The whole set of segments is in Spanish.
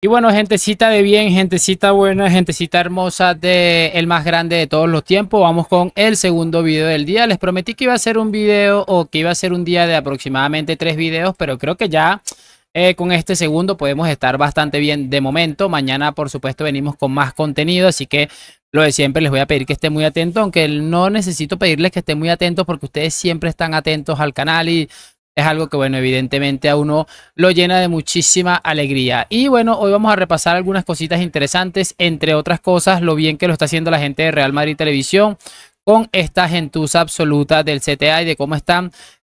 Y bueno, gentecita de bien, gentecita buena, gentecita hermosa de el más grande de todos los tiempos. Vamos con el segundo video del día. Les prometí que iba a ser un video o que iba a ser un día de aproximadamente tres videos, pero creo que ya eh, con este segundo podemos estar bastante bien de momento. Mañana, por supuesto, venimos con más contenido, así que lo de siempre, les voy a pedir que estén muy atentos, aunque no necesito pedirles que estén muy atentos porque ustedes siempre están atentos al canal y es algo que, bueno, evidentemente a uno lo llena de muchísima alegría. Y bueno, hoy vamos a repasar algunas cositas interesantes, entre otras cosas, lo bien que lo está haciendo la gente de Real Madrid Televisión con esta gentuza absoluta del CTA y de cómo están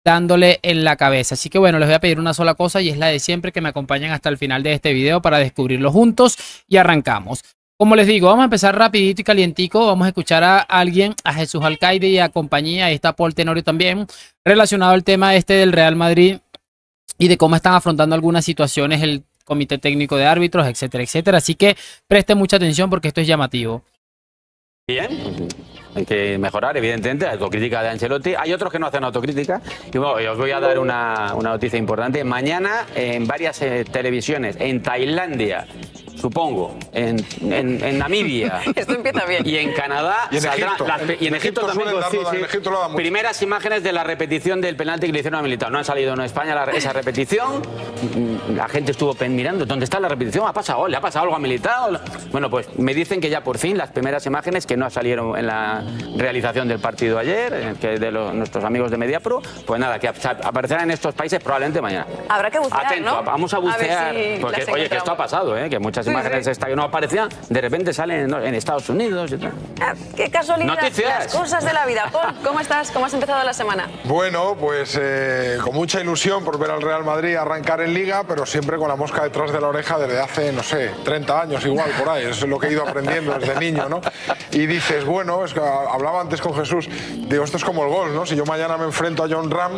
dándole en la cabeza. Así que bueno, les voy a pedir una sola cosa y es la de siempre que me acompañen hasta el final de este video para descubrirlo juntos y arrancamos. Como les digo, vamos a empezar rapidito y calientico. Vamos a escuchar a alguien, a Jesús Alcaide y a compañía. Ahí está Paul Tenorio también, relacionado al tema este del Real Madrid y de cómo están afrontando algunas situaciones el comité técnico de árbitros, etcétera, etcétera. Así que preste mucha atención porque esto es llamativo. Bien, hay que mejorar, evidentemente, la autocrítica de Ancelotti. Hay otros que no hacen autocrítica. Y bueno, os voy a dar una, noticia importante. Mañana, en varias eh, televisiones, en Tailandia supongo, en, Namibia. Esto empieza bien. Y en Canadá y en Egipto, y en también. primeras imágenes de la repetición del penalti que le hicieron a Militar. No han salido en España esa repetición. Mm, la gente estuvo mirando. ¿Dónde está la repetición? ¿Ha pasado? ¿Le ha pasado algo a Militar? Bueno, pues me dicen que ya por fin las primeras imágenes que no salieron en la realización del partido ayer, eh, que de nuestros amigos de Mediapro, pues nada, que aparecerán en estos países probablemente mañana. Habrá que bucear, Atento, vamos a bucear. porque, oye, que esto ha pasado, ¿eh? que muchas más está que no aparecía de repente salen en, Estados Unidos. Y tal. Ah, qué casualidad. Las cosas de la vida. ¿cómo estás? ¿Cómo has empezado la semana? Bueno, pues eh, con mucha ilusión por ver al Real Madrid arrancar en Liga, pero siempre con la mosca detrás de la oreja desde hace, no sé, 30 años igual, por ahí. Eso es lo que he ido aprendiendo desde niño, ¿no? Y dices, bueno, es que hablaba antes con Jesús, digo, esto es como el gol, ¿no? Si yo mañana me enfrento a John Ram,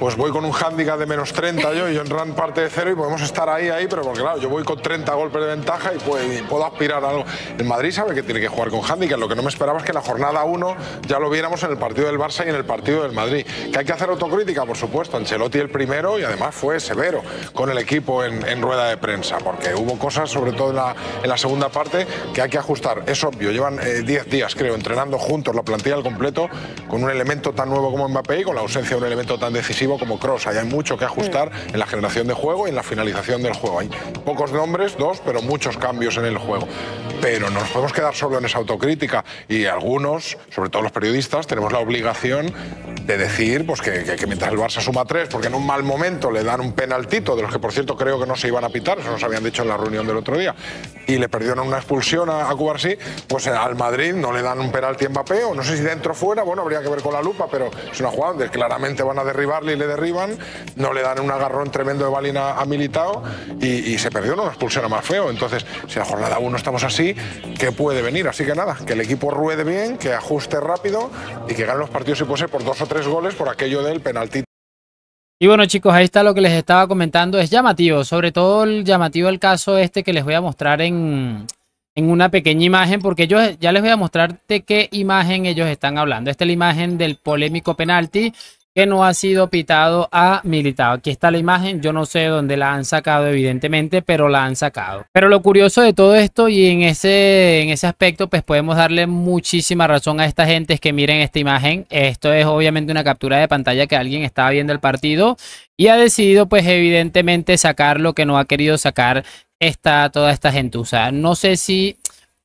pues voy con un hándicap de menos 30 yo y John Ram parte de cero y podemos estar ahí, ahí, pero porque, claro, yo voy con 30 golpes de ventaja y puedo, aspirar a algo. El Madrid sabe que tiene que jugar con handicap. Lo que no me esperaba es que en la jornada 1 ya lo viéramos en el partido del Barça y en el partido del Madrid. Que hay que hacer autocrítica, por supuesto. Ancelotti el primero y además fue severo con el equipo en, rueda de prensa, porque hubo cosas, sobre todo en la, en segunda parte, que hay que ajustar. Es obvio, llevan 10 eh, días, creo, entrenando juntos la plantilla al completo con un elemento tan nuevo como Mbappé y con la ausencia de un elemento tan decisivo como Cross. hay mucho que ajustar mm. en la generación de juego y en la finalización del juego. Hay pocos nombres, dos, pero muchos cambios en el juego. Pero no nos podemos quedar solo en esa autocrítica y algunos, sobre todo los periodistas, tenemos la obligación de decir pues, que, mientras el Barça suma tres, porque en un mal momento le dan un penaltito, de los que por cierto creo que no se iban a pitar, eso nos habían dicho en la reunión del otro día, y le perdieron una expulsión a, a Cubarsí, pues eh, al Madrid no le dan un penalti en Mbappé, no sé si dentro o fuera, bueno, habría que ver con la lupa, pero es una jugada donde claramente van a derribarle y le derriban, no le dan un agarrón tremendo de balina a Militao y, se perdió una expulsión a más feo. Entonces, si la jornada 1 estamos así, ¿qué puede venir? Así que nada, que el equipo ruede bien, que ajuste rápido y que gane los partidos si puede ser por dos o tres goles por aquello del penalti. Y bueno chicos, ahí está lo que les estaba comentando. Es llamativo, sobre todo el llamativo el caso este que les voy a mostrar en, en una pequeña imagen, porque yo ya les voy a mostrar de qué imagen ellos están hablando. Esta es la imagen del polémico penalti que no ha sido pitado a militado Aquí está la imagen, yo no sé dónde la han sacado evidentemente, pero la han sacado. Pero lo curioso de todo esto y en ese, en ese aspecto pues podemos darle muchísima razón a esta gente que miren esta imagen. Esto es obviamente una captura de pantalla que alguien estaba viendo el partido y ha decidido pues evidentemente sacar lo que no ha querido sacar esta, toda esta usa No sé si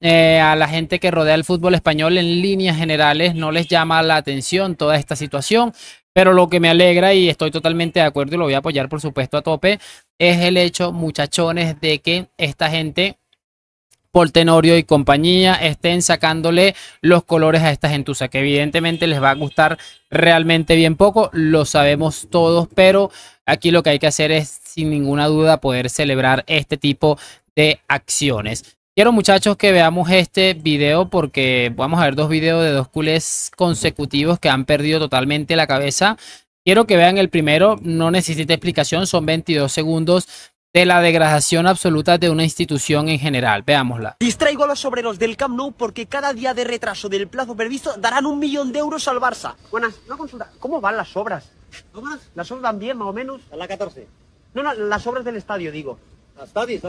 eh, a la gente que rodea el fútbol español en líneas generales no les llama la atención toda esta situación, pero lo que me alegra y estoy totalmente de acuerdo y lo voy a apoyar por supuesto a tope es el hecho, muchachones, de que esta gente por Tenorio y compañía estén sacándole los colores a esta gentuza, que evidentemente les va a gustar realmente bien poco, lo sabemos todos, pero aquí lo que hay que hacer es sin ninguna duda poder celebrar este tipo de acciones. Quiero muchachos que veamos este video porque vamos a ver dos videos de dos culés consecutivos que han perdido totalmente la cabeza. Quiero que vean el primero, no necesita explicación, son 22 segundos de la degradación absoluta de una institución en general. Veámosla. Distraigo a los obreros del Camp Nou porque cada día de retraso del plazo previsto darán un millón de euros al Barça. Buenas, una consulta. ¿Cómo van las obras? ¿Cómo Las obras van bien, más o menos. A la 14. No, no, las obras del estadio, digo. ¿Está bien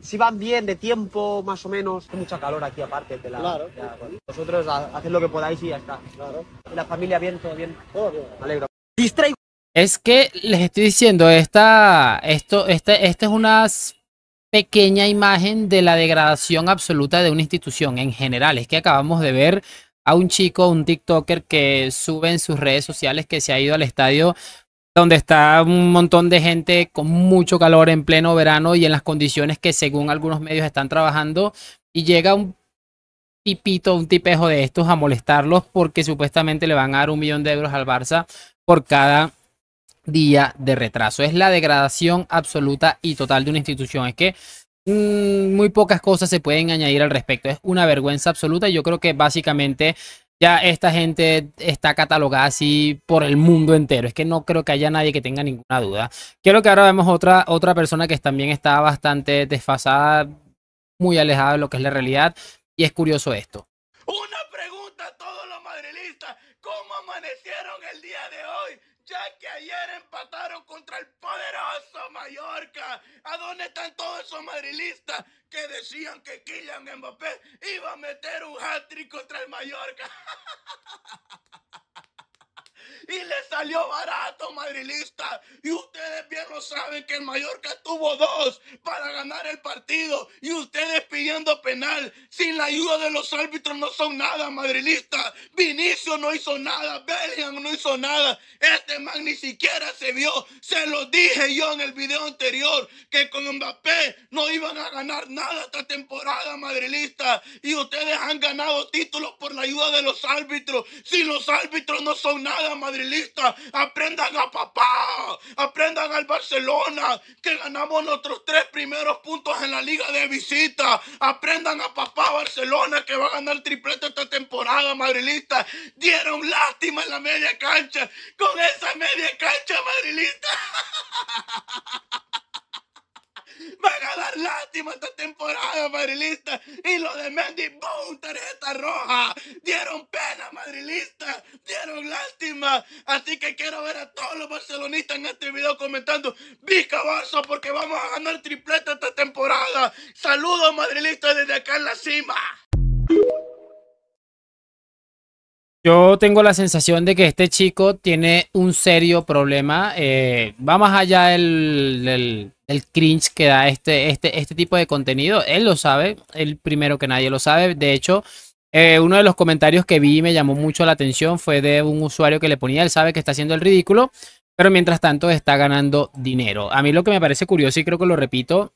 Si van bien de tiempo, más o menos. Hay mucha calor aquí aparte. De la, claro. Vosotros haced lo que podáis y ya está. Claro. la familia bien? ¿Todo bien? Todo bien. Me alegro. Es que les estoy diciendo, esta, esto, esta, esta es una pequeña imagen de la degradación absoluta de una institución en general. Es que acabamos de ver a un chico, un TikToker que sube en sus redes sociales que se ha ido al estadio donde está un montón de gente con mucho calor en pleno verano y en las condiciones que según algunos medios están trabajando, y llega un tipito, un tipejo de estos a molestarlos porque supuestamente le van a dar un millón de euros al Barça por cada día de retraso. Es la degradación absoluta y total de una institución. Es que mm, muy pocas cosas se pueden añadir al respecto. Es una vergüenza absoluta y yo creo que básicamente ya esta gente está catalogada así por el mundo entero. Es que no creo que haya nadie que tenga ninguna duda. Creo que ahora vemos otra, otra persona que también está bastante desfasada, muy alejada de lo que es la realidad. Y es curioso esto. Una pregunta a todos los madrilistas. ¿Cómo amanecieron el día de hoy? ya que ayer empataron contra el poderoso Mallorca. ¿A dónde están todos esos madrilistas que decían que Kylian Mbappé iba a meter un hat-trick contra el Mallorca? y le salió barato, madrilista. Y ustedes bien lo saben que el Mallorca tuvo dos para ganar el partido y ustedes pidiendo penal sin la ayuda de los árbitros no son nada, madrilista. Vinicio no hizo nada, Bellingham no hizo nada. Este man ni siquiera se vio. Se lo dije yo en el video anterior que con Mbappé no iban a ganar nada esta temporada, madrilista. Y ustedes han ganado títulos por la ayuda de los árbitros. Sin los árbitros no son nada, madrilista madrilista aprendan a papá, aprendan al Barcelona, que ganamos nuestros tres primeros puntos en la liga de visita. Aprendan a papá Barcelona, que va a ganar triplete esta temporada, madrilista Dieron lástima en la media cancha, con esa media cancha madrilista. Va a dar lástima esta temporada, madrilista. Y lo de Mendy, ¡boom! Tarjeta roja. Dieron pena, madrilista. Dieron lástima. Así que quiero ver a todos los barcelonistas en este video comentando, Visca Barça, porque vamos a ganar tripleta esta temporada. Saludos madrilistas desde acá en la cima. Yo tengo la sensación de que este chico tiene un serio problema. Eh, va más allá del, cringe que da este, este, este tipo de contenido. Él lo sabe, el primero que nadie lo sabe. De hecho, eh, uno de los comentarios que vi y me llamó mucho la atención fue de un usuario que le ponía, él sabe que está haciendo el ridículo, pero mientras tanto está ganando dinero. A mí lo que me parece curioso y creo que lo repito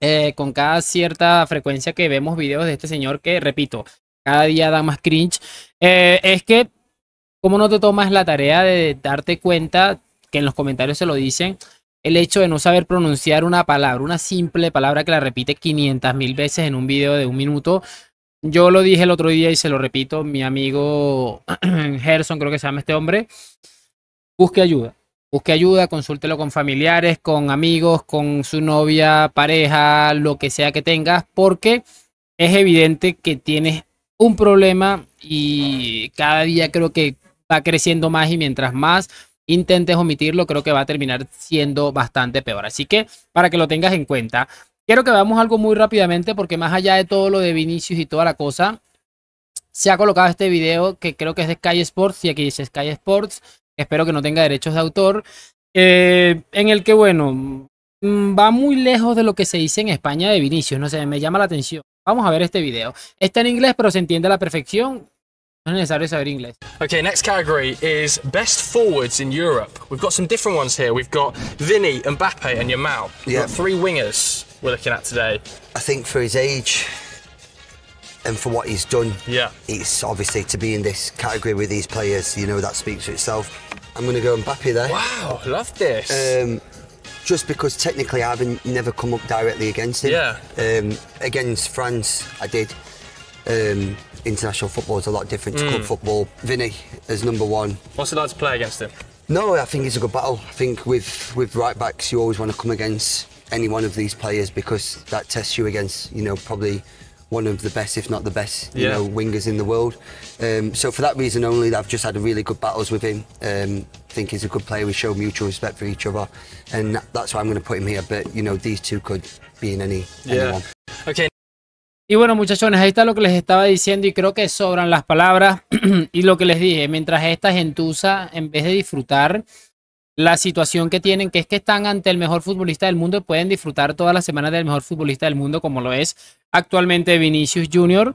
eh, con cada cierta frecuencia que vemos videos de este señor que, repito, cada día da más cringe, eh, es que, como no te tomas la tarea de darte cuenta, que en los comentarios se lo dicen, el hecho de no saber pronunciar una palabra, una simple palabra que la repite 500 mil veces en un video de un minuto, yo lo dije el otro día y se lo repito, mi amigo Gerson, creo que se llama este hombre, busque ayuda. Busque ayuda, consúltelo con familiares, con amigos, con su novia, pareja, lo que sea que tengas, porque es evidente que tienes un problema y cada día creo que va creciendo más y mientras más intentes omitirlo, creo que va a terminar siendo bastante peor. Así que para que lo tengas en cuenta, Quiero que veamos algo muy rápidamente porque más allá de todo lo de Vinicius y toda la cosa, se ha colocado este video que creo que es de Sky Sports y aquí dice Sky Sports, espero que no tenga derechos de autor, eh, en el que bueno, mm, va muy lejos de lo que se dice en España de Vinicius, no sé, me llama la atención. Vamos a ver este video. Está en inglés pero se entiende a la perfección. No es necesario saber inglés. Okay, next category is best forwards in Europe. We've got some different ones here. We've got Vinny, Mbappe, and Yamal. We've three wingers. we're looking at today? I think for his age and for what he's done, yeah, it's obviously to be in this category with these players, you know, that speaks for itself. I'm going to go Mbappe there. Wow, love this. Um, just because technically I haven't never come up directly against him. Yeah. Um, against France, I did. Um, international football is a lot different mm. to club hmm. football. Vinny is number one. What's it like to play against him? No, I think it's a good battle. I think with with right backs, you always want to come against any one of these players because that tests you against, you know, probably one of the best, if not the best, you yeah. know, wingers in the world. Um, so for that reason only, I've just had really good battles with him. Um, I think he's a good player. We show mutual respect for each other, and that's why I'm going to put him here. But you know, these two could be in any yeah. anyone. Okay. Y bueno, muchachones, ahí está lo que les estaba diciendo y creo que sobran las palabras y lo que les dije. Mientras esta gentuza, en vez de disfrutar la situación que tienen, que es que están ante el mejor futbolista del mundo y pueden disfrutar todas las semanas del mejor futbolista del mundo, como lo es actualmente Vinicius Jr.,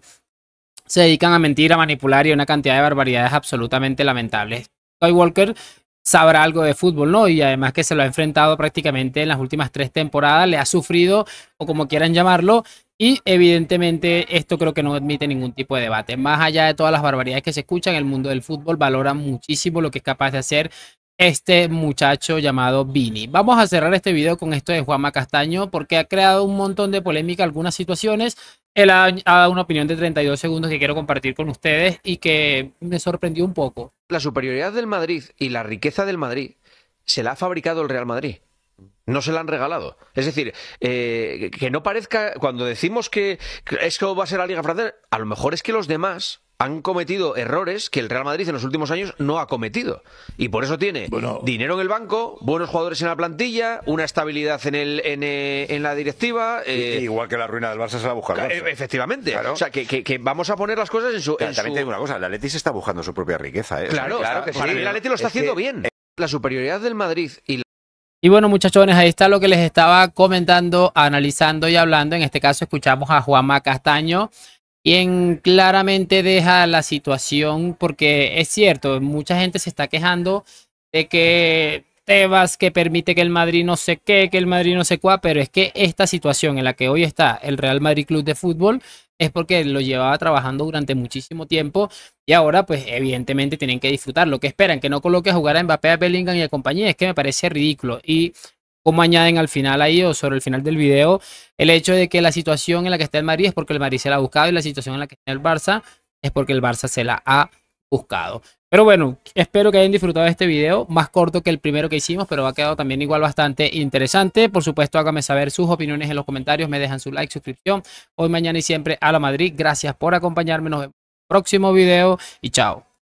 se dedican a mentir, a manipular y a una cantidad de barbaridades absolutamente lamentables. Toy Walker sabrá algo de fútbol, ¿no? Y además que se lo ha enfrentado prácticamente en las últimas tres temporadas, le ha sufrido, o como quieran llamarlo, y evidentemente esto creo que no admite ningún tipo de debate. Más allá de todas las barbaridades que se escuchan, el mundo del fútbol valora muchísimo lo que es capaz de hacer este muchacho llamado Vini. Vamos a cerrar este video con esto de Juanma Castaño porque ha creado un montón de polémica algunas situaciones. Él ha, dado una opinión de 32 segundos que quiero compartir con ustedes y que me sorprendió un poco. La superioridad del Madrid y la riqueza del Madrid se la ha fabricado el Real Madrid. No se la han regalado. Es decir, eh, que no parezca, cuando decimos que es va a ser la Liga Francesa, a lo mejor es que los demás han cometido errores que el Real Madrid en los últimos años no ha cometido. Y por eso tiene dinero en el banco, buenos jugadores en la plantilla, una estabilidad en, el, en, eh, la directiva. Eh, igual que la ruina del Barça se la busca Efectivamente. O sea, que, vamos a poner las cosas en su... Exactamente una cosa, la Leti se está buscando su propia riqueza. ¿eh? Claro, que sí. La lo está haciendo bien. La superioridad del Madrid y la... Y bueno, muchachones, ahí está lo que les estaba comentando, analizando y hablando. En este caso escuchamos a Juanma Castaño, en claramente deja la situación, porque es cierto, mucha gente se está quejando de que Tebas, que permite que el Madrid no se qué, que el Madrid no se cuá, pero es que esta situación en la que hoy está el Real Madrid Club de Fútbol es porque lo llevaba trabajando durante muchísimo tiempo y ahora pues evidentemente tienen que disfrutar. Lo que esperan, que no coloque a jugar a Mbappé, a Bellingham y a compañía, es que me parece ridículo. Y cómo añaden al final ahí o sobre el final del video el hecho de que la situación en la que está el Madrid es porque el Madrid se la ha buscado y la situación en la que está el Barça es porque el Barça se la ha buscado. Pero bueno, espero que hayan disfrutado de este video, más corto que el primero que hicimos, pero ha quedado también igual bastante interesante. Por supuesto, háganme saber sus opiniones en los comentarios, me dejan su like, suscripción. Hoy, mañana y siempre a la Madrid. Gracias por acompañarme, nos vemos en el próximo video y chao.